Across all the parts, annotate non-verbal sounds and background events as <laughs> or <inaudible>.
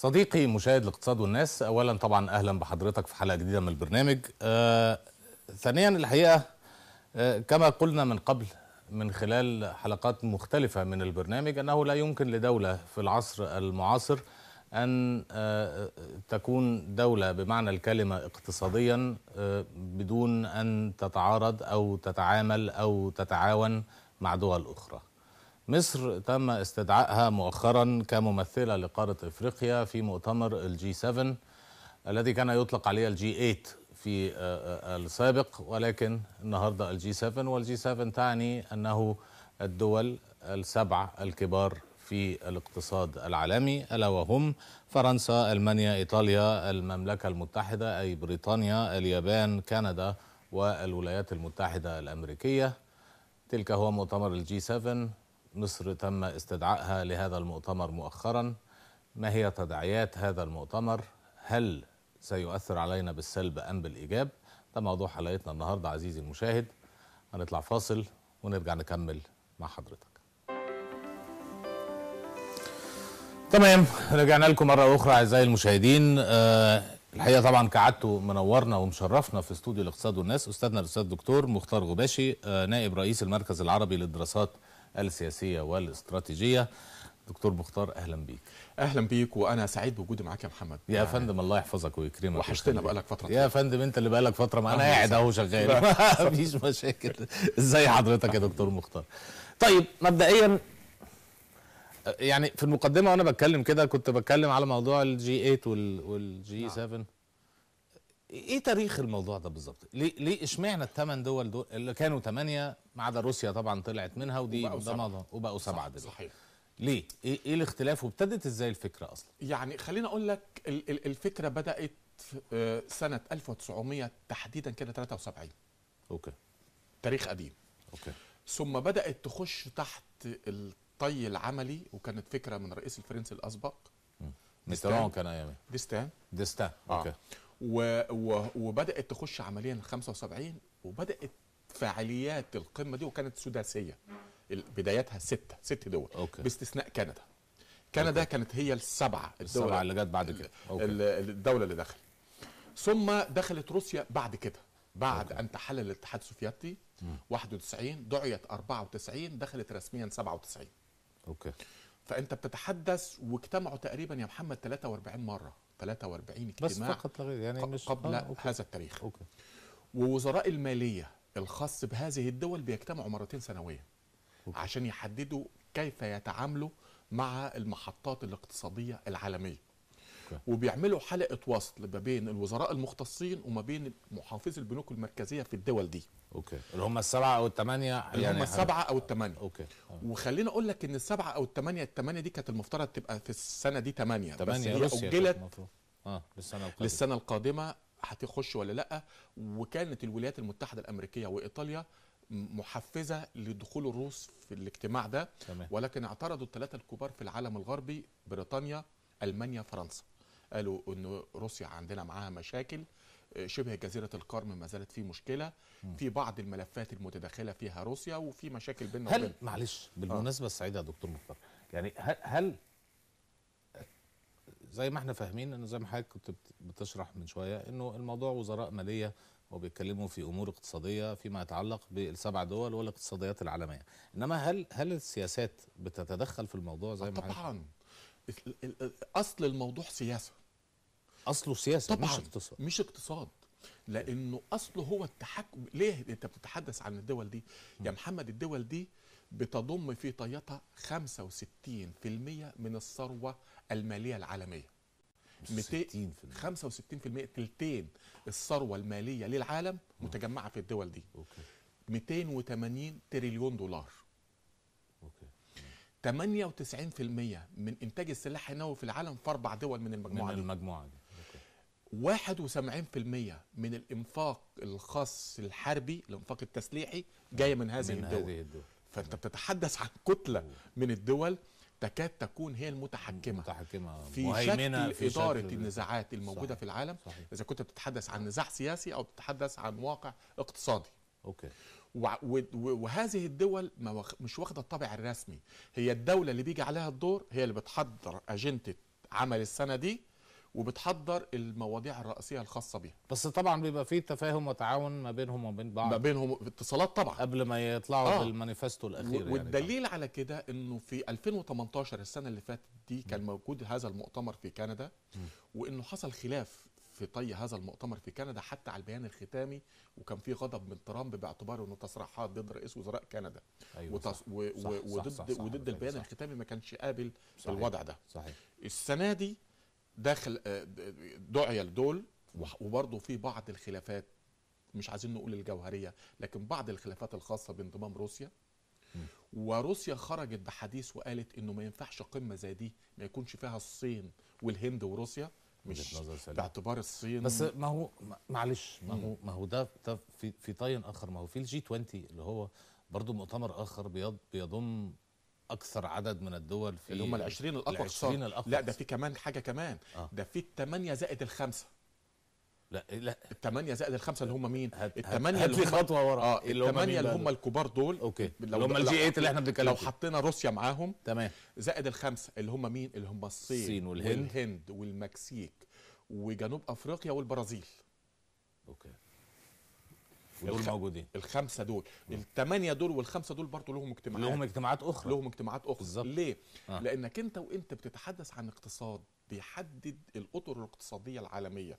صديقي مشاهد الاقتصاد والناس اولا طبعا اهلا بحضرتك في حلقه جديده من البرنامج آه ثانيا الحقيقه آه كما قلنا من قبل من خلال حلقات مختلفه من البرنامج انه لا يمكن لدوله في العصر المعاصر ان آه تكون دوله بمعنى الكلمه اقتصاديا آه بدون ان تتعارض او تتعامل او تتعاون مع دول اخرى مصر تم استدعائها مؤخرا كممثلة لقارة إفريقيا في مؤتمر الجي 7 الذي كان يطلق عليه الجي 8 في آه، آه، السابق ولكن النهاردة الجي 7 والجي 7 تعني أنه الدول السبع الكبار في الاقتصاد العالمي ألا وهم فرنسا، ألمانيا، إيطاليا، المملكة المتحدة أي بريطانيا، اليابان، كندا والولايات المتحدة الأمريكية تلك هو مؤتمر الجي 7 مصر تم استدعائها لهذا المؤتمر مؤخرا ما هي تداعيات هذا المؤتمر هل سيؤثر علينا بالسلب أم بالإيجاب ده موضوع حلقتنا النهاردة عزيزي المشاهد هنطلع فاصل ونرجع نكمل مع حضرتك تمام رجعنا لكم مرة أخرى أعزائي المشاهدين أه الحقيقة طبعا كعدتوا منورنا ومشرفنا في استوديو الاقتصاد والناس أستاذنا الأستاذ الدكتور مختار غباشي أه نائب رئيس المركز العربي للدراسات السياسية والاستراتيجية دكتور مختار اهلا بيك اهلا بيك وانا سعيد بوجودي معاك يا محمد يا يعني فندم الله يحفظك ويكرمك وحشتنا بقالك فتره يا فندم انت اللي بقالك فتره معانا قاعد اهو شغال <laughs> مفيش مشاكل ازي حضرتك يا دكتور مختار طيب مبدئيا يعني في المقدمه وانا بتكلم كده كنت بتكلم على موضوع الجي 8 والجي 7 ايه تاريخ الموضوع ده بالظبط؟ ليه ليه اشمعنى الثمان دول دول اللي كانوا ثمانيه ما عدا روسيا طبعا طلعت منها ودي ضمانه وبقوا سبعه دلوقتي صحيح ليه؟ إيه-, ايه الاختلاف وابتدت ازاي الفكره اصلا؟ يعني خليني اقول لك الفكره بدات آه، سنه 1900 تحديدا كده 73 اوكي تاريخ قديم اوكي ثم بدات تخش تحت الطي العملي وكانت فكره من الرئيس الفرنسي الاسبق ميتران كان ايامي ديستان ديستان آه. اوكي آه. و... وبدات تخش عمليا 75 وبدات فعاليات القمه دي وكانت سداسيه بدايتها سته ست دول أوكي. باستثناء كندا كندا أوكي. كانت هي السبعه الدول السبعه اللي جت بعد كده أوكي. الدوله اللي دخلت ثم دخلت روسيا بعد كده بعد أوكي. ان تحلل الاتحاد السوفيتي 91 دعيت 94 دخلت رسميا 97 اوكي فانت بتتحدث واجتمعوا تقريبا يا محمد 43 مره 43 اجتماع بس فقط لغير يعني مش قبل آه، أوكي. هذا التاريخ أوكي. ووزراء الماليه الخاص بهذه الدول بيجتمعوا مرتين سنويا عشان يحددوا كيف يتعاملوا مع المحطات الاقتصاديه العالميه أوكي. وبيعملوا حلقه وصل ما بين الوزراء المختصين وما بين محافظي البنوك المركزيه في الدول دي اوكي اللي هم السبعه او الثمانيه يعني هم السبعه او الثمانيه اوكي وخلينا آه. وخليني اقول لك ان السبعه او الثمانيه الثمانيه دي كانت المفترض تبقى في السنه دي ثمانيه بس هي اجلت اه للسنه القادمه للسنه القادمه هتخش ولا لا وكانت الولايات المتحده الامريكيه وايطاليا محفزه لدخول الروس في الاجتماع ده تمام. ولكن اعترضوا الثلاثه الكبار في العالم الغربي بريطانيا المانيا فرنسا قالوا ان روسيا عندنا معاها مشاكل آه، شبه جزيره القرم ما زالت في مشكله في بعض الملفات المتداخله فيها روسيا وفي مشاكل بيننا هل وبين معلش آه. بالمناسبه السعيده يا دكتور مختار يعني هل, زي ما احنا فاهمين ان زي ما حضرتك كنت بتشرح من شويه انه الموضوع وزراء ماليه وبيتكلموا في امور اقتصاديه فيما يتعلق بالسبع دول والاقتصاديات العالميه انما هل هل السياسات بتتدخل في الموضوع زي ما طبعا اصل الموضوع سياسه اصله سياسه طبعا مش اقتصاد مش اقتصاد لانه اصله هو التحكم ليه انت بتتحدث عن الدول دي يا محمد الدول دي بتضم في طياتها 65% من الثروه الماليه العالميه 60% 65% تلتين الثروه الماليه للعالم متجمعه في الدول دي أوكي. 280 تريليون دولار 98% من انتاج السلاح النووي في العالم في اربع دول من المجموعه من دي. المجموعه دي 71% من الانفاق الخاص الحربي الانفاق التسليحي جايه من هذه من الدول. هذه الدول فانت نعم. بتتحدث عن كتله من الدول تكاد تكون هي المتحكمه متحكمة في شكل في اداره شكل النزاعات الموجوده صحيح. في العالم صحيح. اذا كنت بتتحدث عن نزاع سياسي او بتتحدث عن واقع اقتصادي اوكي وهذه الدول مش واخده الطابع الرسمي هي الدوله اللي بيجي عليها الدور هي اللي بتحضر اجنده عمل السنه دي وبتحضر المواضيع الرئيسيه الخاصه بيها بس طبعا بيبقى في تفاهم وتعاون ما بينهم وبين بعض ما بينهم اتصالات طبعا قبل ما يطلعوا آه. بالمانيفستو الاخير يعني والدليل يعني على كده انه في 2018 السنه اللي فاتت دي كان موجود هذا المؤتمر في كندا م. وانه حصل خلاف في طي هذا المؤتمر في كندا حتى على البيان الختامي وكان في غضب من ترامب باعتباره انه تصريحات ضد رئيس وزراء كندا أيوة وتص... صح و... صح وضد صح صح البيان صح الختامي ما كانش قابل صحيح الوضع ده صحيح السنه دي داخل آه، دعي لدول وبرضه في بعض الخلافات مش عايزين نقول الجوهريه لكن بعض الخلافات الخاصه بانضمام روسيا وروسيا خرجت بحديث وقالت انه ما ينفعش قمه زي دي ما يكونش فيها الصين والهند وروسيا مش نظر سليم باعتبار الصين بس ما هو معلش ما هو ما هو ده في في طين اخر ما هو في الجي 20 اللي هو برضه مؤتمر اخر بيضم اكثر عدد من الدول في اللي هم ال 20 الاقوى لا ده في كمان حاجه كمان آه. ده في الثمانيه زائد الخمسه لا لا الثمانيه زائد الخمسه اللي هم مين؟ الثمانيه اللي هم خطوه ورا اه الثمانيه اللي هم الكبار دول اوكي اللي هم الجي 8 إيه اللي احنا بنتكلم لو حطينا روسيا معاهم تمام زائد الخمسه اللي هم مين؟ اللي هم الصين, الصين والهند والهند والمكسيك وجنوب افريقيا والبرازيل اوكي ودول الخ... موجودين الخمسه دول الثمانيه دول والخمسه دول برضه لهم اجتماعات لهم اجتماعات اخرى لهم اجتماعات اخرى بالظبط ليه؟ آه. لانك انت وانت بتتحدث عن اقتصاد بيحدد الاطر الاقتصاديه العالميه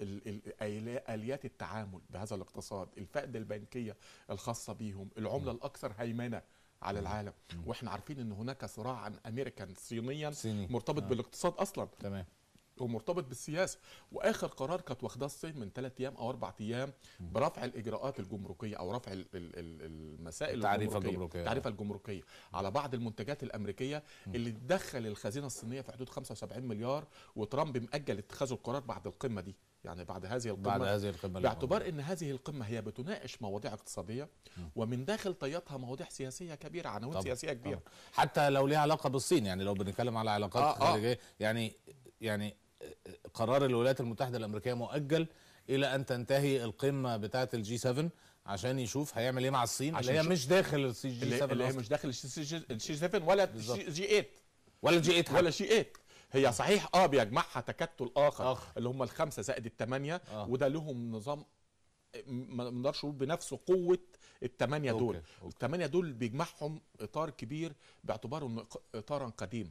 اليات التعامل بهذا الاقتصاد الفائده البنكيه الخاصه بيهم العمله الاكثر هيمنه على العالم واحنا عارفين ان هناك صراعا أمريكا صينيا صيني. مرتبط آه. بالاقتصاد اصلا تمام ومرتبط بالسياسه واخر قرار كانت واخداه الصين من ثلاث ايام او اربع ايام برفع الاجراءات الجمركيه او رفع المسائل التعريفه الجمركيه التعريفه الجمركيه على بعض المنتجات الامريكيه اللي تدخل الخزينه الصينيه في حدود 75 مليار وترامب ماجل اتخاذ القرار بعد القمه دي يعني بعد هذه القمه بعد هذه القمه باعتبار ان هذه القمه هي بتناقش مواضيع اقتصاديه ومن داخل طياتها مواضيع سياسيه كبيره عناوين سياسيه كبيره طبعا. حتى لو ليها علاقه بالصين يعني لو بنتكلم على علاقات آه آه. يعني يعني قرار الولايات المتحده الامريكيه مؤجل الى ان تنتهي القمه بتاعه الجي 7 عشان يشوف هيعمل ايه مع الصين اللي هي مش داخل السي جي 7 اللي هي مش داخل السي 7 ولا الجي 8 ولا جي 8 ولا جي 8 هي صحيح اه بيجمعها تكتل اخر أخ. اللي هم الخمسه زائد الثمانيه آه. وده لهم نظام ما نقدرش نقول بنفس قوه الثمانيه دول الثمانيه دول بيجمعهم اطار كبير باعتباره انه اطارا قديما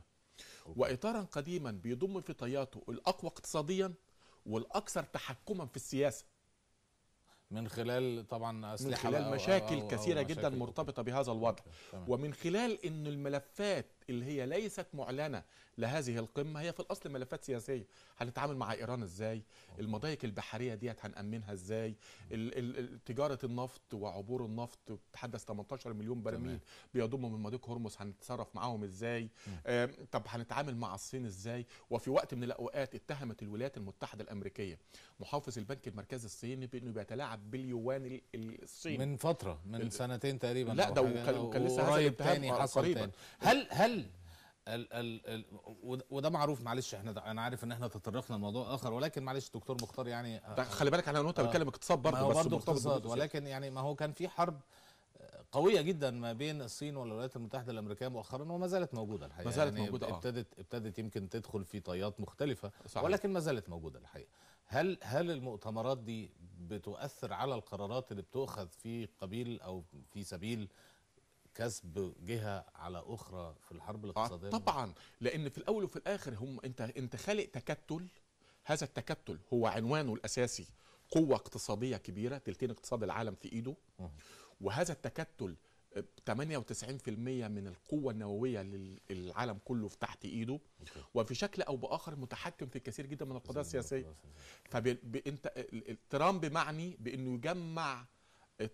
واطارا قديما بيضم في طياته الاقوى اقتصاديا والاكثر تحكما في السياسه من خلال طبعا اسلحه من خلال مشاكل أو أو كثيره أو أو جدا مرتبطه بهذا الوضع ومن خلال ان الملفات اللي هي ليست معلنه لهذه القمه هي في الاصل ملفات سياسيه هنتعامل مع ايران ازاي آه. المضايق البحريه ديت هنامنها ازاي تجاره النفط وعبور النفط بتحدث 18 مليون برميل بيضموا من مضيق هرمز هنتصرف معاهم ازاي آه، طب هنتعامل مع الصين ازاي وفي وقت من الاوقات اتهمت الولايات المتحده الامريكيه محافظ البنك المركزي الصيني بانه بيتلاعب باليوان الصيني من فتره من سنتين تقريبا لا ده وكان لسه هذا الاتهام قريبا هل هل ال ال ال وده معروف معلش احنا انا عارف ان احنا تطرقنا لموضوع اخر ولكن معلش دكتور مختار يعني آه، خلي بالك على نقطه آه، بتكلم اقتصاد برضه بس برضه اقتصاد ولكن يعني ما هو كان في حرب آه، قوية جدا ما بين الصين والولايات المتحدة الأمريكية مؤخرا وما زالت موجودة الحقيقة ما زالت يعني موجودة ابتدت ابتدت يمكن تدخل في طيات مختلفة صحيح. ولكن ما زالت موجودة الحقيقة هل هل المؤتمرات دي بتؤثر على القرارات اللي بتؤخذ في قبيل أو في سبيل آه كسب جهه على اخرى في الحرب آه، الاقتصاديه طبعا لان في الاول وفي الاخر هم انت انت خالق تكتل هذا التكتل هو عنوانه الاساسي قوه اقتصاديه كبيره تلتين اقتصاد العالم في ايده وهذا التكتل 98% من القوة النووية للعالم كله في تحت ايده وفي شكل او باخر متحكم في الكثير جدا من القضايا السياسية فانت ترامب معني بانه يجمع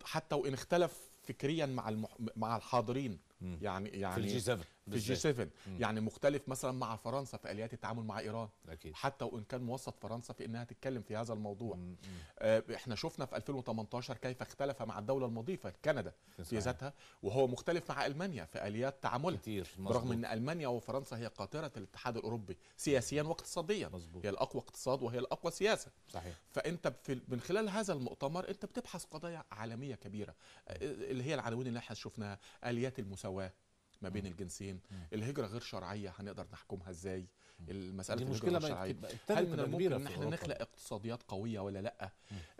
حتى وان اختلف فكريا مع المح... مع الحاضرين يعني يعني في يعني الجي 7 في الجي 7 يعني مختلف مثلا مع فرنسا في اليات التعامل مع ايران أكيد. حتى وان كان موصف فرنسا في انها تتكلم في هذا الموضوع مم. آه احنا شفنا في 2018 كيف اختلف مع الدوله المضيفه كندا في ذاتها وهو مختلف مع المانيا في اليات تعاملها كتير مزبوط. ان المانيا وفرنسا هي قاطره الاتحاد الاوروبي سياسيا واقتصاديا مزبوط. هي الاقوى اقتصاد وهي الاقوى سياسه صحيح فانت في من خلال هذا المؤتمر انت بتبحث قضايا عالميه كبيره آه، اللي هي العناوين اللي احنا شفناها اليات المساعدة المساواه ما بين الجنسين الهجره غير شرعيه هنقدر نحكمها ازاي المساله دي المشكله شرعية هل من الممكن ان احنا نخلق اقتصاديات قويه ولا لا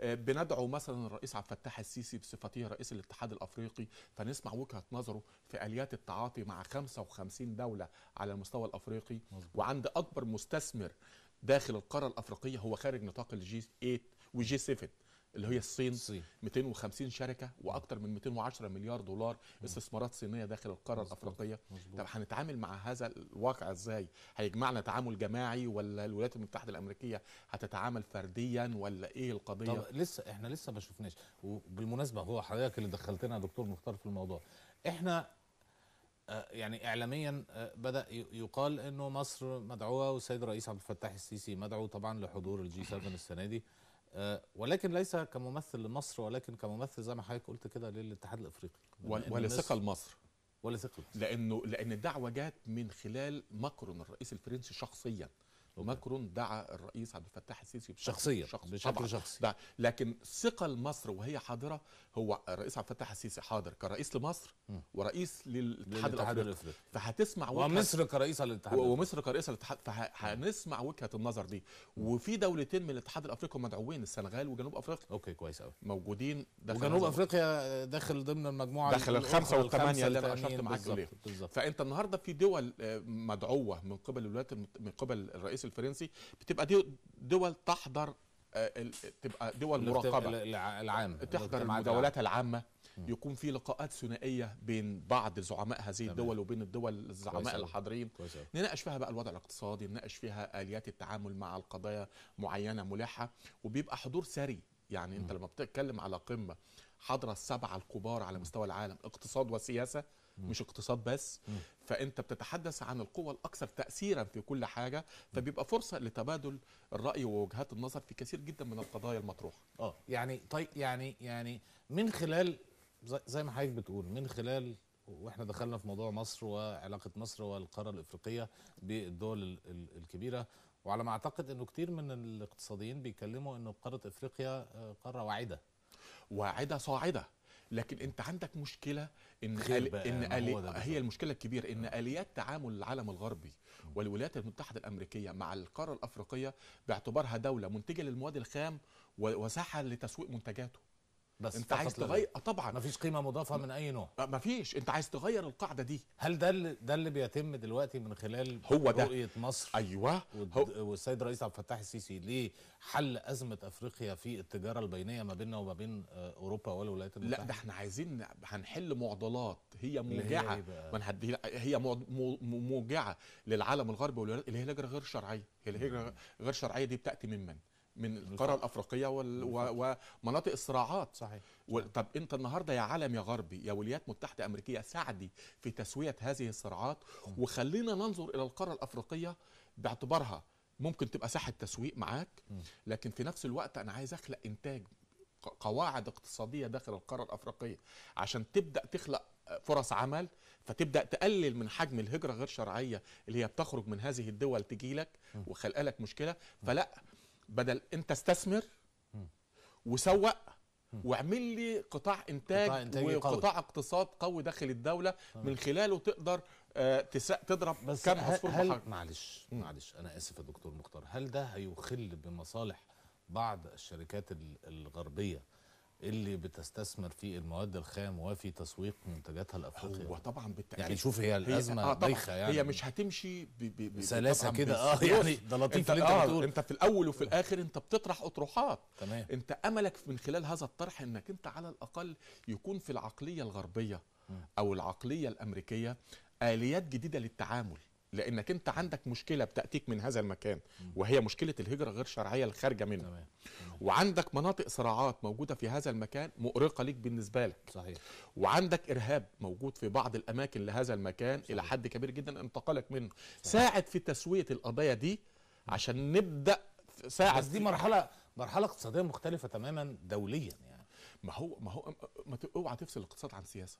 آه بندعو مثلا الرئيس عبد الفتاح السيسي بصفته رئيس الاتحاد الافريقي فنسمع وجهه نظره في اليات التعاطي مع 55 دوله على المستوى الافريقي مزبوط. وعند اكبر مستثمر داخل القاره الافريقيه هو خارج نطاق الجي 8 وجي 7 اللي هي الصين, الصين. 250 شركه واكثر من 210 مليار دولار استثمارات صينيه داخل القاره مزبوط. الافريقيه مزبوط. طب هنتعامل مع هذا الواقع ازاي هيجمعنا تعامل جماعي ولا الولايات المتحده الامريكيه هتتعامل فرديا ولا ايه القضيه طب لسه احنا لسه ما شفناش وبالمناسبه هو حضرتك اللي دخلتنا يا دكتور مختار في الموضوع احنا آه، يعني اعلاميا آه، بدا يقال انه مصر مدعوه والسيد الرئيس عبد الفتاح السيسي مدعو طبعا لحضور الجي 7 السنه دي آه، ولكن ليس كممثل لمصر ولكن كممثل زي ما حضرتك قلت كده للاتحاد الافريقي ولثقه لمصر ولثقه لانه لان الدعوه جت من خلال ماكرون الرئيس الفرنسي شخصيا وماكرون دعا الرئيس عبد الفتاح السيسي شخصيا شخص. بشكل شخصي لكن ثقه لمصر وهي حاضره هو الرئيس عبد الفتاح السيسي حاضر كرئيس لمصر ورئيس للاتحاد الافريقي فهتسمع ومصر كرئيسه للاتحاد ومصر كرئيسه للاتحاد فهنسمع وجهه النظر دي وفي دولتين من الاتحاد الافريقي مدعوين السنغال وجنوب افريقيا اوكي كويس قوي موجودين داخل وجنوب افريقيا آه، داخل ضمن المجموعه داخل الخمسه والثمانيه اللي انا اشرت معاك عليهم فانت النهارده في دول آه، مدعوه من قبل الولايات من قبل الرئيس الفرنسي بتبقى دي دول تحضر آه، تبقى دول مراقبه العام تحضر المجاولات العامه يكون في لقاءات ثنائيه بين بعض زعماء هذه تمام. الدول وبين الدول الزعماء الحاضرين نناقش فيها بقى الوضع الاقتصادي نناقش فيها اليات التعامل مع القضايا معينه ملحه وبيبقى حضور سري يعني انت م. لما بتتكلم على قمه حضره السبعه الكبار على مستوى العالم اقتصاد وسياسه مش اقتصاد بس فانت بتتحدث عن القوى الاكثر تاثيرا في كل حاجه فبيبقى فرصه لتبادل الراي ووجهات النظر في كثير جدا من القضايا المطروحه اه يعني طيب يعني يعني من خلال زي ما حضرتك بتقول من خلال واحنا دخلنا في موضوع مصر وعلاقه مصر والقاره الافريقيه بالدول الكبيره وعلى ما اعتقد انه كتير من الاقتصاديين بيتكلموا انه قاره افريقيا آه، قاره واعده واعده صاعده لكن انت عندك مشكله ان آل ان آل هي المشكله الكبيره ان آه. اليات تعامل العالم الغربي والولايات المتحده الامريكيه مع القاره الافريقيه باعتبارها دوله منتجه للمواد الخام وساحه لتسويق منتجاته بس انت عايز تغير آه، طبعا مفيش قيمه مضافه من اي نوع آه، مفيش انت عايز تغير القاعده دي هل ده اللي ده اللي بيتم دلوقتي من خلال هو ده رؤيه مصر ايوه والسيد رئيس عبد الفتاح السيسي ليه حل ازمه افريقيا في التجاره البينيه ما بيننا وما بين آه، اوروبا والولايات المتحده لا ده احنا عايزين هنحل معضلات هي موجعه إيه هي, هد... هي موجعه للعالم الغربي اللي هي الهجره غير شرعيه الهجره غير شرعيه دي بتاتي من من من القاره الافريقيه وال... و... ومناطق الصراعات صحيح و... طب انت النهارده يا عالم يا غربي يا ولايات متحده امريكيه ساعدي في تسويه هذه الصراعات وخلينا ننظر الى القاره الافريقيه باعتبارها ممكن تبقى ساحه تسويق معاك لكن في نفس الوقت انا عايز اخلق انتاج قواعد اقتصاديه داخل القاره الافريقيه عشان تبدا تخلق فرص عمل فتبدا تقلل من حجم الهجره غير شرعيه اللي هي بتخرج من هذه الدول تجي لك وخلق لك مشكله فلا بدل انت استثمر وسوق واعمل لي قطاع انتاج, قطاع وقطاع قوي. اقتصاد قوي داخل الدوله من خلاله تقدر آه، تضرب بس كم عصفور هل معلش معلش انا اسف يا دكتور مختار هل ده هيخل بمصالح بعض الشركات الغربيه اللي بتستثمر في المواد الخام وفي تسويق منتجاتها الافريقيه هو طبعا بالتاكيد يعني شوف هي الازمه هي... آه بايخه يعني هي مش هتمشي بسلاسه كده اه يعني ده لطيف انت اللي انت آه بتقول انت في الاول وفي الاخر انت بتطرح اطروحات تمام انت املك من خلال هذا الطرح انك انت على الاقل يكون في العقليه الغربيه او العقليه الامريكيه اليات جديده للتعامل لانك انت عندك مشكله بتاتيك من هذا المكان وهي مشكله الهجره غير شرعيه الخارجه منه تمام. تمام. وعندك مناطق صراعات موجوده في هذا المكان مؤرقه ليك بالنسبه لك صحيح وعندك ارهاب موجود في بعض الاماكن لهذا المكان صحيح. الى حد كبير جدا انتقالك منه صحيح. ساعد في تسويه القضايا دي عشان نبدا ساعد بس دي مرحله مرحله اقتصاديه مختلفه تماما دوليا يعني ما هو ما هو ما اوعى تفصل الاقتصاد عن السياسه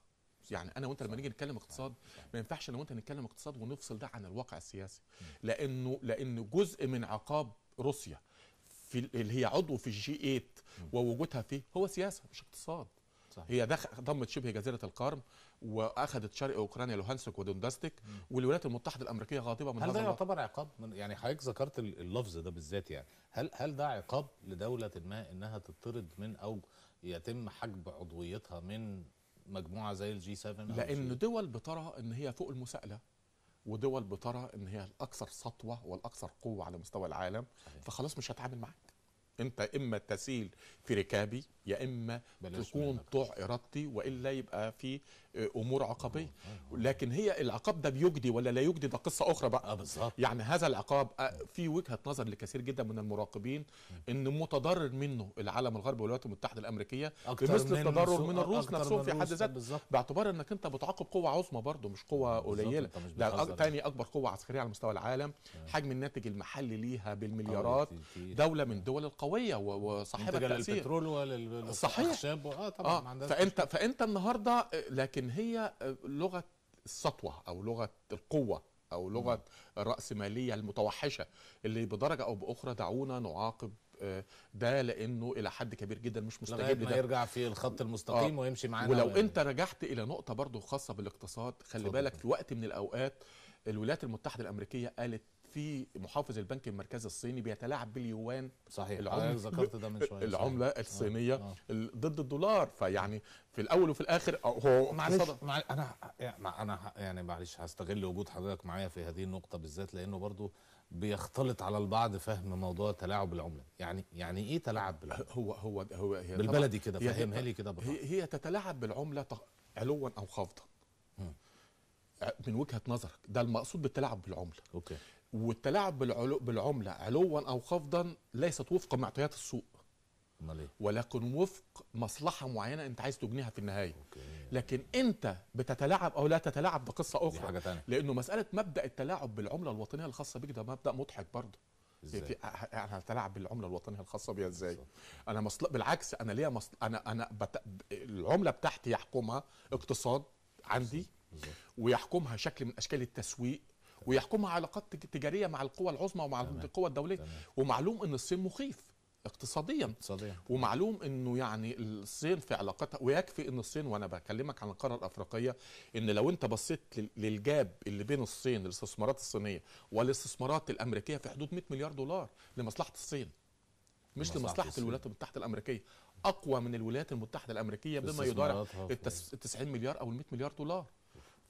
يعني انا وانت لما نيجي نتكلم اقتصاد ما ينفعش انا وانت نتكلم اقتصاد ونفصل ده عن الواقع السياسي لانه لان جزء من عقاب روسيا في اللي هي عضو في الجي 8 ووجودها فيه هو سياسه مش اقتصاد صحيح. هي ضمت شبه جزيره القرم واخذت شرق اوكرانيا لوهانسك ودونداستك والولايات المتحده الامريكيه غاضبه من هل ده يعتبر عقاب يعني حضرتك ذكرت اللفظ ده بالذات يعني هل هل ده عقاب لدوله ما انها تطرد من او يتم حجب عضويتها من مجموعه زي الجي 7 لان دول بترى ان هي فوق المساءله ودول بترى ان هي الاكثر سطوه والاكثر قوه على مستوى العالم فخلاص مش هتعامل معاك انت اما تسيل في ركابي يا اما تكون طوع ارادتي والا يبقى في آه، امور عقابيه آه، آه، لكن هي العقاب ده بيجدي ولا لا يجدي ده قصه اخرى بقى بالظبط يعني هذا العقاب في وجهه نظر لكثير جدا من المراقبين ان متضرر منه العالم الغربي والولايات المتحده الامريكيه بمثل التضرر من الروس نفسهم في حد ذاته باعتبار انك انت بتعاقب قوه عظمى برضه مش قوه قليله ده ثاني اكبر قوه عسكريه على مستوى العالم حجم الناتج المحلي ليها بالمليارات دوله من دول القوة قويه وصاحبه تاثير للبترول وللاخشاب اه طبعا آه ما فانت مشكلة. فانت النهارده لكن هي آه، لغه السطوه او لغه القوه او لغه الراسماليه المتوحشه اللي بدرجه او باخرى دعونا نعاقب آه، ده لانه الى حد كبير جدا مش مستجيب لده يرجع في الخط المستقيم آه. ويمشي معانا ولو يعني. انت رجعت الى نقطه برضو خاصه بالاقتصاد خلي صدق. بالك في وقت من الاوقات الولايات المتحده الامريكيه قالت في محافظ البنك المركزي الصيني بيتلاعب باليوان صحيح العمله ذكرت ده من شويه العمله آه. الصينيه آه. آه. ضد الدولار فيعني في الاول وفي الاخر هو معلش انا انا يعني معلش هستغل وجود حضرتك معايا في هذه النقطه بالذات لانه برضو بيختلط على البعض فهم موضوع تلاعب العمله يعني يعني ايه تلاعب بالعمله هو هو هو هي بالبلدي كده فهمها لي كده هي, هي تتلاعب بالعمله علوا او خفضا من وجهه نظرك ده المقصود بالتلاعب بالعمله اوكي والتلاعب بالعلو بالعمله علوا او خفضا ليست وفق معطيات السوق امال ايه ولكن وفق مصلحه معينه انت عايز تجنيها في النهايه أوكي. لكن انت بتتلاعب او لا تتلاعب ده قصه اخرى دي حاجة تانية. لانه مساله مبدا التلاعب بالعمله الوطنيه الخاصه بك ده مبدا مضحك برضه ازاي؟ انا يعني هتلاعب بالعمله الوطنيه الخاصه بيا ازاي؟ انا مصل... بالعكس انا ليا مصل... انا انا بت... العمله بتاعتي يحكمها اقتصاد عندي بالزبط. بالزبط. ويحكمها شكل من اشكال التسويق ويحكمها علاقات تجاريه مع القوى العظمى ومع تمام. القوى الدوليه تمام. ومعلوم ان الصين مخيف اقتصاديا اقتصاديا ومعلوم انه يعني الصين في علاقتها ويكفي ان الصين وانا بكلمك عن القاره الافريقيه ان لو انت بصيت للجاب اللي بين الصين الاستثمارات الصينيه والاستثمارات الامريكيه في حدود 100 مليار دولار لمصلحه الصين مش لمصلحه الولايات المتحده الامريكيه اقوى من الولايات المتحده الامريكيه بما يضارع ال 90 مليار او ال 100 مليار دولار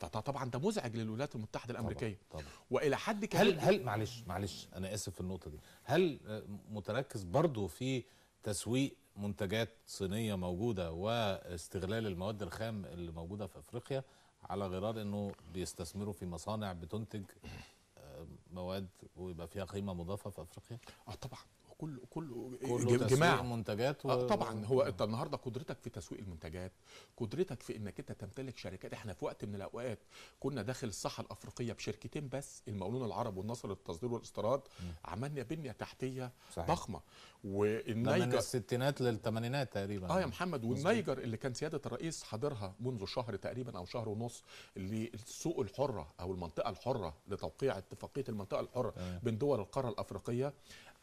طبعا ده مزعج للولايات المتحده الامريكيه طبعا طبعا والى حد كبير هل هل معلش معلش انا اسف في النقطه دي هل آه، متركز برضه في تسويق منتجات صينيه موجوده واستغلال المواد الخام اللي موجوده في افريقيا على غرار انه بيستثمروا في مصانع بتنتج آه، مواد ويبقى فيها قيمه مضافه في افريقيا اه طبعا كله كله, كله منتجات آه، و... طبعا هو انت النهارده قدرتك في تسويق المنتجات قدرتك في انك انت تمتلك شركات احنا في وقت من الاوقات كنا داخل الساحه الافريقيه بشركتين بس المولون العرب والنصر للتصدير والاستيراد عملنا بنيه تحتيه صحيح. ضخمه والنيجر من الستينات للثمانينات تقريبا اه يا محمد والنيجر اللي كان سياده الرئيس حاضرها منذ شهر تقريبا او شهر ونص للسوق الحره او المنطقه الحره لتوقيع اتفاقيه المنطقه الحره بين دول القاره الافريقيه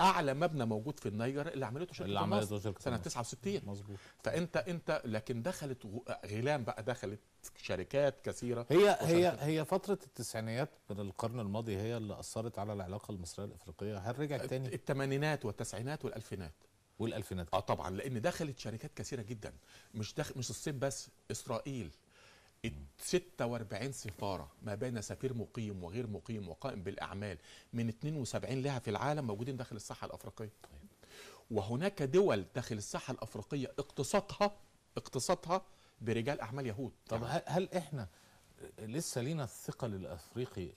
اعلى مبنى موجود في النيجر اللي عملته شركه اللي عملته شركه سنه 69 مظبوط فانت انت لكن دخلت غيلان بقى دخلت شركات كثيره هي هي هي فتره التسعينيات من القرن الماضي هي اللي اثرت على العلاقه المصريه الافريقيه هل رجعت تاني الثمانينات والتسعينات والالفينات والالفينات اه طبعا لان دخلت شركات كثيره جدا مش دخ... مش الصين بس اسرائيل 46 سفارة ما بين سفير مقيم وغير مقيم وقائم بالأعمال من 72 لها في العالم موجودين داخل الساحة الأفريقية وهناك دول داخل الساحة الأفريقية اقتصادها اقتصادها برجال أعمال يهود طب يعني. هل إحنا لسه لينا الثقة للأفريقي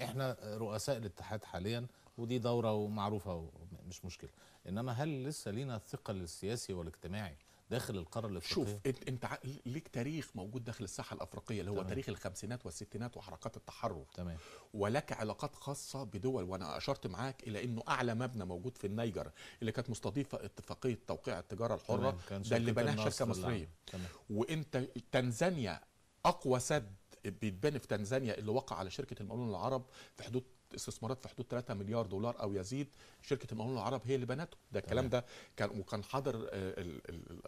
إحنا رؤساء الاتحاد حاليا ودي دورة ومعروفة ومش مشكلة إنما هل لسه لينا الثقة للسياسي والاجتماعي داخل القاره الافريقيه شوف انت ليك تاريخ موجود داخل الساحه الافريقيه اللي هو تمام. تاريخ الخمسينات والستينات وحركات التحرر تمام ولك علاقات خاصه بدول وانا اشرت معاك الى انه اعلى مبنى موجود في النيجر اللي كانت مستضيفه اتفاقيه توقيع التجاره الحره ده اللي بناها شركه مصريه تمام. وانت تنزانيا اقوى سد بيتبني في تنزانيا اللي وقع على شركه المقاولون العرب في حدود استثمارات في حدود 3 مليار دولار او يزيد شركه المقاولون العرب هي اللي بنته ده الكلام ده كان وكان حاضر آه،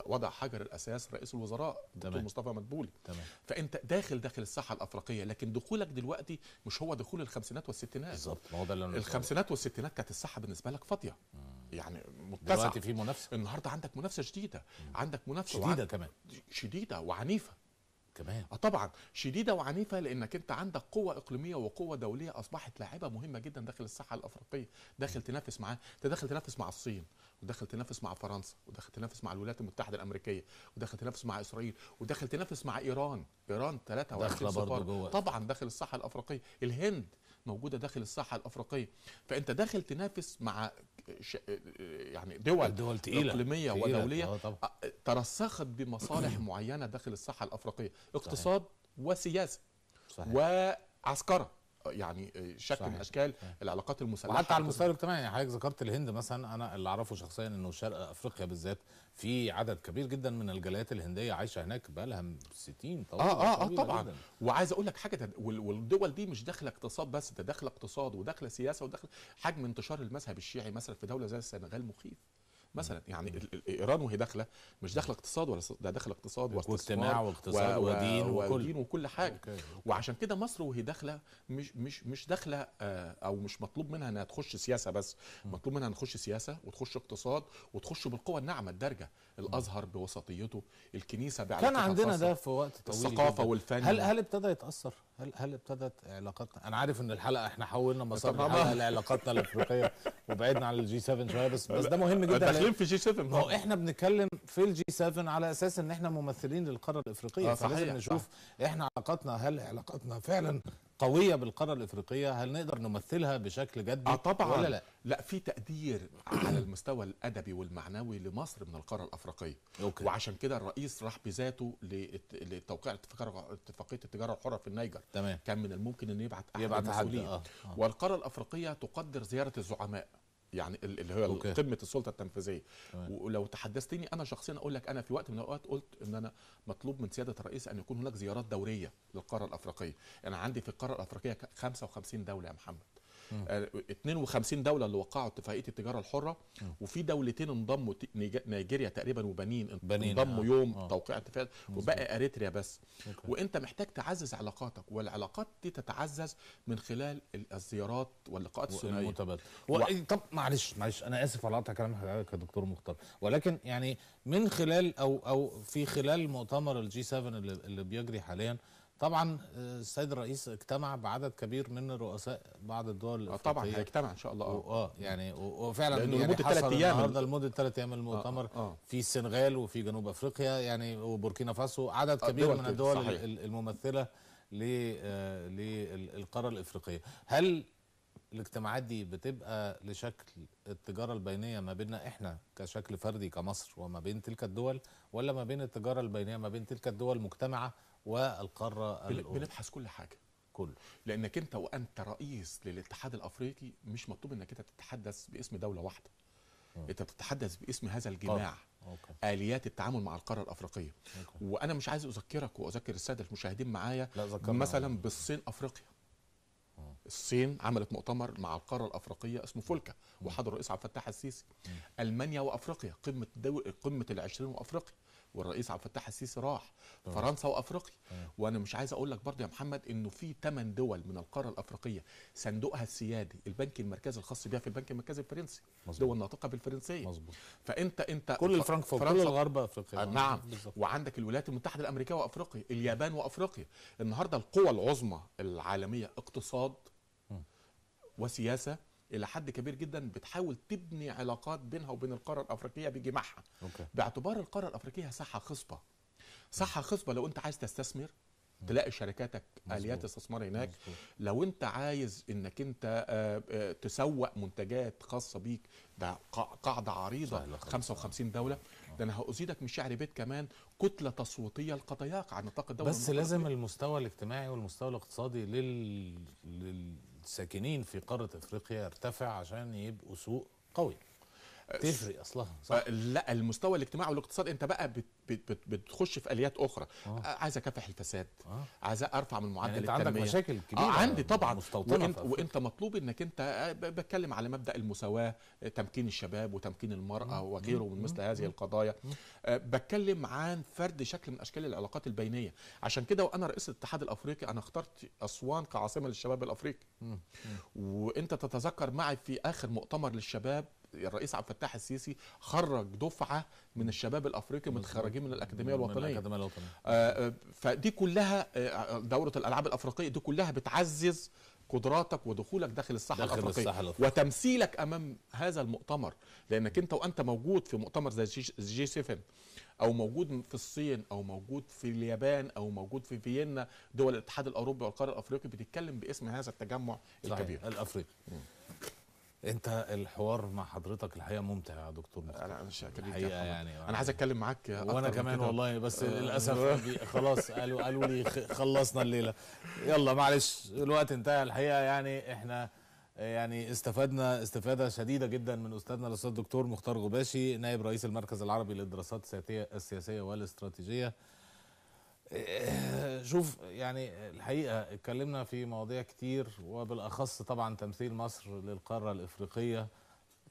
وضع حجر الاساس رئيس الوزراء الدكتور مصطفى مدبولي تمام. فانت داخل داخل الساحه الافريقيه لكن دخولك دلوقتي مش هو دخول الخمسينات والستينات بالظبط هو ده الخمسينات والستينات كانت الساحه بالنسبه لك فاضيه يعني متسعه دلوقتي في منافسه النهارده عندك منافسه شديده عندك منافسه شديده وع... كمان شديده وعنيفه كمان اه طبعا شديده وعنيفه لانك انت عندك قوه اقليميه وقوه دوليه اصبحت لاعبه مهمه جدا داخل الساحه الافريقيه داخل تنافس معاه انت داخل تنافس مع الصين وداخل تنافس مع فرنسا وداخل تنافس مع الولايات المتحده الامريكيه وداخل تنافس مع اسرائيل وداخل تنافس مع ايران ايران 23 داخله طبعا داخل الساحه الافريقيه الهند موجوده داخل الساحه الافريقيه فانت داخل تنافس مع ش... يعني دول دول تقيلة. اقليميه تقيلة. ودوليه آه، ترسخت بمصالح <clears throat> معينه داخل الساحه الافريقيه اقتصاد صحيح. وسياسه صحيح. وعسكره يعني آه، شكل من اشكال صحيح. العلاقات المسلحه وحتى على المستوى الاجتماعي يعني حضرتك ذكرت الهند مثلا انا اللي اعرفه شخصيا انه شرق افريقيا بالذات في عدد كبير جدا من الجاليات الهنديه عايشه هناك بقى لها 60 طبعا اه اه, آه طبعا جداً. وعايز اقول لك حاجه والدول دي مش داخله اقتصاد بس ده داخله اقتصاد وداخله سياسه وداخله حجم انتشار المذهب الشيعي مثلا في دوله زي السنغال مخيف مثلا يعني ايران وهي داخله مش داخله اقتصاد ولا ده داخله اقتصاد واجتماع واقتصاد ودين وكل ودين وكل حاجه أوكي. وعشان كده مصر وهي داخله مش مش مش داخله آه، او مش مطلوب منها انها تخش سياسه بس مطلوب منها نخش سياسه وتخش اقتصاد وتخش بالقوه الناعمه الدارجه الازهر بوسطيته الكنيسه كان عندنا ده في وقت طويل الثقافه والفن هل هل ابتدى يتاثر هل هل ابتدت علاقاتنا انا عارف ان الحلقه احنا حولنا مسار الحلقه لعلاقاتنا الافريقيه وبعدنا عن الجي 7 شويه بس بس ده مهم جدا داخلين في جي 7 ما هو احنا بنتكلم في الجي 7 على اساس ان احنا ممثلين للقاره الافريقيه آه، فلازم نشوف احنا علاقاتنا هل علاقاتنا فعلا قويه بالقاره الافريقيه هل نقدر نمثلها بشكل جدي آه طبعا ولا لا لا في تقدير على المستوى الادبي والمعنوي لمصر من القاره الافريقيه أوكي. وعشان كده الرئيس راح بذاته لتوقيع اتفاقيه التجاره الحره في النيجر تمام. كان من الممكن انه يبعت احد يبعت المسؤولين آه. آه. والقاره الافريقيه تقدر زياره الزعماء يعني اللي هي أوكي. قمه السلطه التنفيذيه ولو تحدثتني انا شخصيا اقول لك انا في وقت من الاوقات قلت ان انا مطلوب من سياده الرئيس ان يكون هناك زيارات دوريه للقاره الافريقيه انا عندي في القاره الافريقيه 55 دوله يا محمد 52 آه، دوله اللي وقعوا اتفاقيه التجاره الحره وفي دولتين انضموا نيجيريا تقريبا وبنين انضموا آه. يوم آه. توقيع اتفاق وبقى اريتريا بس مكي. وانت محتاج تعزز علاقاتك والعلاقات دي تتعزز من خلال الزيارات واللقاءات الثنائيه المتبادله و... و... طب معلش معلش انا اسف على قطع كلام حضرتك يا دكتور مختار ولكن يعني من خلال او او في خلال مؤتمر الجي 7 اللي, اللي بيجري حاليا طبعا آه، السيد الرئيس اجتمع بعدد كبير من رؤساء بعض الدول آه، الافريقيه طبعا هيجتمع ان شاء الله اه, آه، يعني وفعلا لانه يعني لمده ثلاث ايام النهارده لمده ثلاث ايام المؤتمر آه آه. في السنغال وفي جنوب افريقيا يعني وبوركينا فاسو عدد كبير من الدول صحيح. الممثله للقاره الافريقيه هل الاجتماعات دي بتبقى لشكل التجارة البينية ما بيننا احنا كشكل فردي كمصر وما بين تلك الدول ولا ما بين التجارة البينية ما بين تلك الدول مجتمعة والقاره الاوروبيه بنبحث كل حاجه كله لانك انت وانت رئيس للاتحاد الافريقي مش مطلوب انك انت تتحدث باسم دوله واحده م. انت بتتحدث باسم هذا الجماع أوكي. اليات التعامل مع القاره الافريقيه أوكي. وانا مش عايز اذكرك واذكر الساده المشاهدين معايا مثلا عم. بالصين افريقيا الصين عملت مؤتمر مع القاره الافريقيه اسمه فولكا وحضر الرئيس عبد الفتاح السيسي المانيا وافريقيا قمه قمه ال20 وافريقيا والرئيس عبد الفتاح السيسي راح طبعا. آه. فرنسا وافريقيا آه. وانا مش عايز اقول لك برضه يا محمد انه في 8 دول من القاره الافريقيه صندوقها السيادي البنك المركزي الخاص بها في البنك المركزي الفرنسي مزبوط. دول ناطقه بالفرنسيه مزبوط. فانت انت كل الفرنكفورت كل الغرب افريقيا آه، نعم بالزبط. وعندك الولايات المتحده الامريكيه وافريقيا اليابان وافريقيا النهارده القوى العظمى العالميه اقتصاد م. وسياسه الى حد كبير جدا بتحاول تبني علاقات بينها وبين القاره الافريقيه بجماعها معها باعتبار القاره الافريقيه ساحه خصبه ساحه خصبه لو انت عايز تستثمر تلاقي شركاتك مزبوط. اليات استثمار هناك مزبوط. لو انت عايز انك انت آه، آه، تسوق منتجات خاصه بيك ده قاعده عريضه 55 دوله آه. ده انا هازيدك من شعر بيت كمان كتله تصويتيه لقضاياك على نطاق الدوله بس المقربية. لازم المستوى الاجتماعي والمستوى الاقتصادي لل... لل... الساكنين في قاره افريقيا ارتفع عشان يبقوا سوق قوي تفرق اصلها صح؟ آه، لا المستوى الاجتماعي والاقتصاد انت بقى بت بتخش في اليات اخرى آه. آه. عايز اكافح الفساد آه. عايز ارفع من معدل يعني انت التنميه عندك مشاكل آه، كبيره آه عندي طبعا وانت, وانت مطلوب انك انت آه، بتكلم على مبدا المساواه تمكين الشباب وتمكين المراه مم. وغيره من مثل هذه القضايا آه بتكلم عن فرد شكل من اشكال العلاقات البينيه عشان كده وانا رئيس الاتحاد الافريقي انا اخترت اسوان كعاصمه للشباب الافريقي مم. مم. وانت تتذكر معي في اخر مؤتمر للشباب الرئيس عبد الفتاح السيسي خرج دفعه من الشباب الافريقي متخرجين من الاكاديميه الوطنيه من الاكاديميه الوطنيه آه, آه، فدي كلها آه، دوره الالعاب الافريقيه دي كلها بتعزز قدراتك ودخولك داخل الساحه داخل الافريقيه الصحة وتمثيلك امام هذا المؤتمر لانك انت وانت موجود في مؤتمر زي جي 7 او موجود في الصين او موجود في اليابان او موجود في فيينا دول الاتحاد الاوروبي والقاره الافريقي بتتكلم باسم هذا التجمع صحيح. الكبير الافريقي انت الحوار مع حضرتك الحقيقه ممتع يا دكتور مختار انا شاكر ليك يعني انا عايز اتكلم معاك وانا كمان والله بس آه. للاسف <laughs> خلاص قالوا قالوا لي خلصنا الليله يلا معلش الوقت انتهى الحقيقه يعني احنا يعني استفدنا استفاده شديده جدا من استاذنا الاستاذ الدكتور مختار غباشي نائب رئيس المركز العربي للدراسات السياسيه والاستراتيجيه آه، شوف يعني الحقيقه اتكلمنا في مواضيع كتير وبالاخص طبعا تمثيل مصر للقاره الافريقيه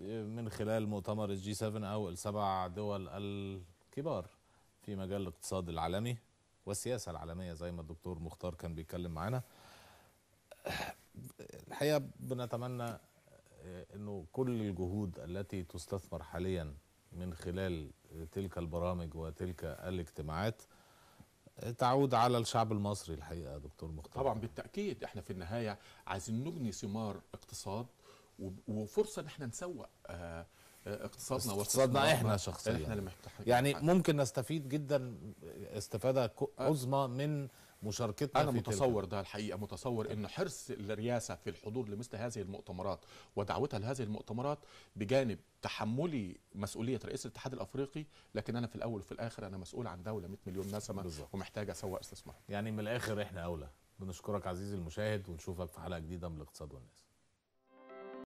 آه، من خلال مؤتمر الجي 7 او السبع دول الكبار في مجال الاقتصاد العالمي والسياسه العالميه زي ما الدكتور مختار كان بيتكلم معانا الحقيقه بنتمنى آه، انه كل الجهود التي تستثمر حاليا من خلال تلك البرامج وتلك الاجتماعات تعود على الشعب المصري الحقيقه دكتور مختار طبعا بالتاكيد احنا في النهايه عايزين نبني ثمار اقتصاد وفرصه ان احنا نسوق آه، آه، اقتصادنا اقتصادنا احنا شخصيا احنا اللي يعني ممكن نستفيد جدا استفاده عظمى من مشاركتنا أنا في متصور تلك. ده الحقيقة متصور أن حرص الرئاسة في الحضور لمثل هذه المؤتمرات ودعوتها لهذه المؤتمرات بجانب تحملي مسؤولية رئيس الاتحاد الأفريقي لكن أنا في الأول وفي الآخر أنا مسؤول عن دولة 100 مليون نسمة بالزبط. ومحتاجة سواء استثمار يعني من الآخر إحنا أولى بنشكرك عزيزي المشاهد ونشوفك في حلقة جديدة من الاقتصاد والناس